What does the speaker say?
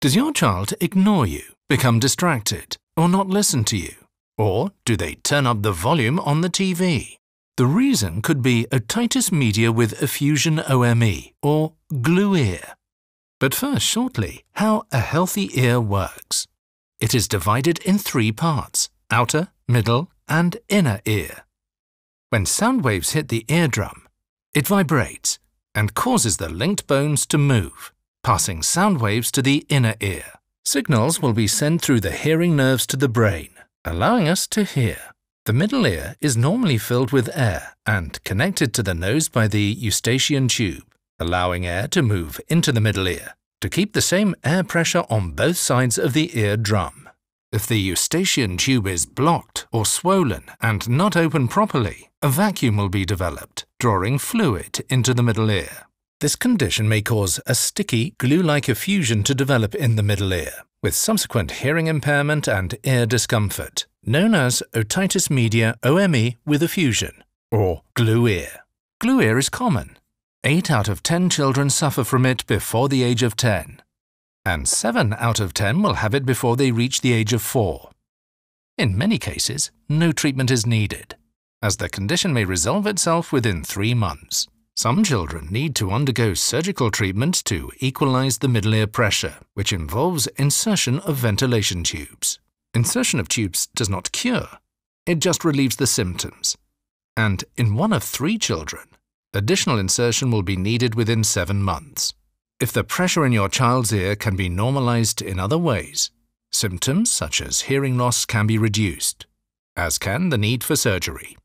Does your child ignore you, become distracted, or not listen to you? Or do they turn up the volume on the TV? The reason could be otitis media with effusion OME, or glue ear. But first, shortly, how a healthy ear works. It is divided in three parts, outer, middle, and inner ear. When sound waves hit the eardrum, it vibrates and causes the linked bones to move passing sound waves to the inner ear. Signals will be sent through the hearing nerves to the brain, allowing us to hear. The middle ear is normally filled with air and connected to the nose by the eustachian tube, allowing air to move into the middle ear to keep the same air pressure on both sides of the ear drum. If the eustachian tube is blocked or swollen and not open properly, a vacuum will be developed, drawing fluid into the middle ear. This condition may cause a sticky, glue-like effusion to develop in the middle ear, with subsequent hearing impairment and ear discomfort, known as otitis media OME with effusion, or glue ear. Glue ear is common. 8 out of 10 children suffer from it before the age of 10, and 7 out of 10 will have it before they reach the age of 4. In many cases, no treatment is needed, as the condition may resolve itself within 3 months. Some children need to undergo surgical treatment to equalize the middle ear pressure, which involves insertion of ventilation tubes. Insertion of tubes does not cure, it just relieves the symptoms. And in one of three children, additional insertion will be needed within seven months. If the pressure in your child's ear can be normalized in other ways, symptoms such as hearing loss can be reduced, as can the need for surgery.